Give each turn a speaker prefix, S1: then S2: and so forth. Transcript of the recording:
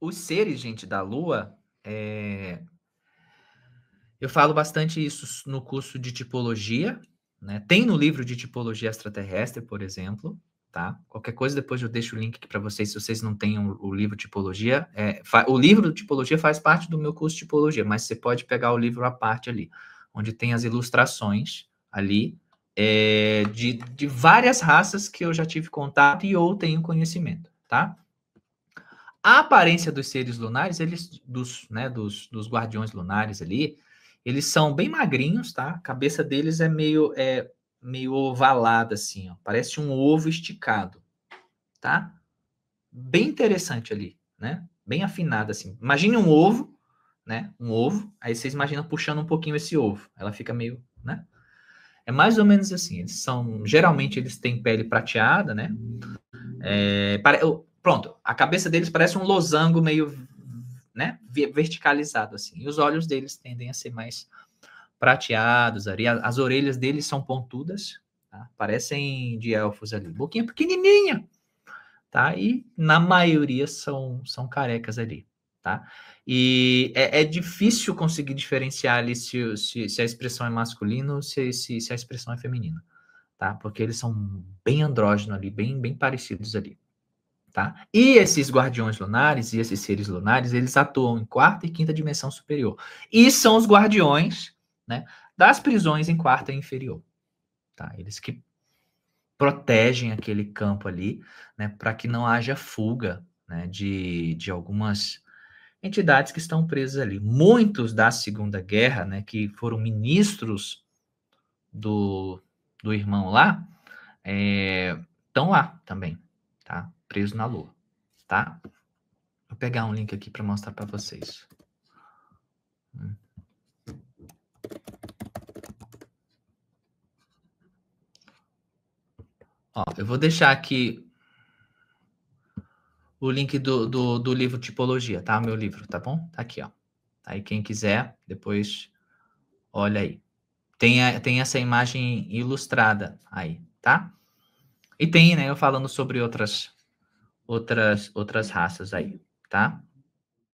S1: Os seres, gente, da Lua, é... eu falo bastante isso no curso de tipologia, né? Tem no livro de tipologia extraterrestre, por exemplo, tá? Qualquer coisa depois eu deixo o link aqui para vocês, se vocês não têm o, o livro tipologia, é, o livro tipologia faz parte do meu curso tipologia, mas você pode pegar o livro à parte ali, onde tem as ilustrações ali é, de, de várias raças que eu já tive contato e ou tenho conhecimento, tá? a aparência dos seres lunares, eles dos, né, dos, dos guardiões lunares ali, eles são bem magrinhos, tá? A cabeça deles é meio é meio ovalada assim, ó, parece um ovo esticado, tá? Bem interessante ali, né? Bem afinada assim. Imagine um ovo, né? Um ovo, aí vocês imaginam puxando um pouquinho esse ovo. Ela fica meio, né? É mais ou menos assim. Eles são, geralmente eles têm pele prateada, né? É, para, Pronto, a cabeça deles parece um losango meio né, verticalizado assim. E os olhos deles tendem a ser mais prateados ali. As orelhas deles são pontudas, tá? parecem de elfos ali. Boquinha pequenininha, tá? E na maioria são, são carecas ali, tá? E é, é difícil conseguir diferenciar ali se, se, se, a expressão é masculina ou se, se, se a expressão é feminina, tá? Porque eles são bem andrógeno ali, bem, bem parecidos ali. Tá? E esses guardiões lunares e esses seres lunares, eles atuam em quarta e quinta dimensão superior. E são os guardiões né, das prisões em quarta e inferior. Tá? Eles que protegem aquele campo ali né, para que não haja fuga né, de, de algumas entidades que estão presas ali. Muitos da Segunda Guerra, né, que foram ministros do, do irmão lá, estão eh, é, lá também. Tá? preso na Lua, tá? Vou pegar um link aqui para mostrar para vocês. Ó, eu vou deixar aqui o link do, do, do livro Tipologia, tá? meu livro, tá bom? Tá aqui, ó. Aí quem quiser, depois olha aí. Tem, a, tem essa imagem ilustrada aí, tá? E tem, né, eu falando sobre outras outras, outras raças aí, tá?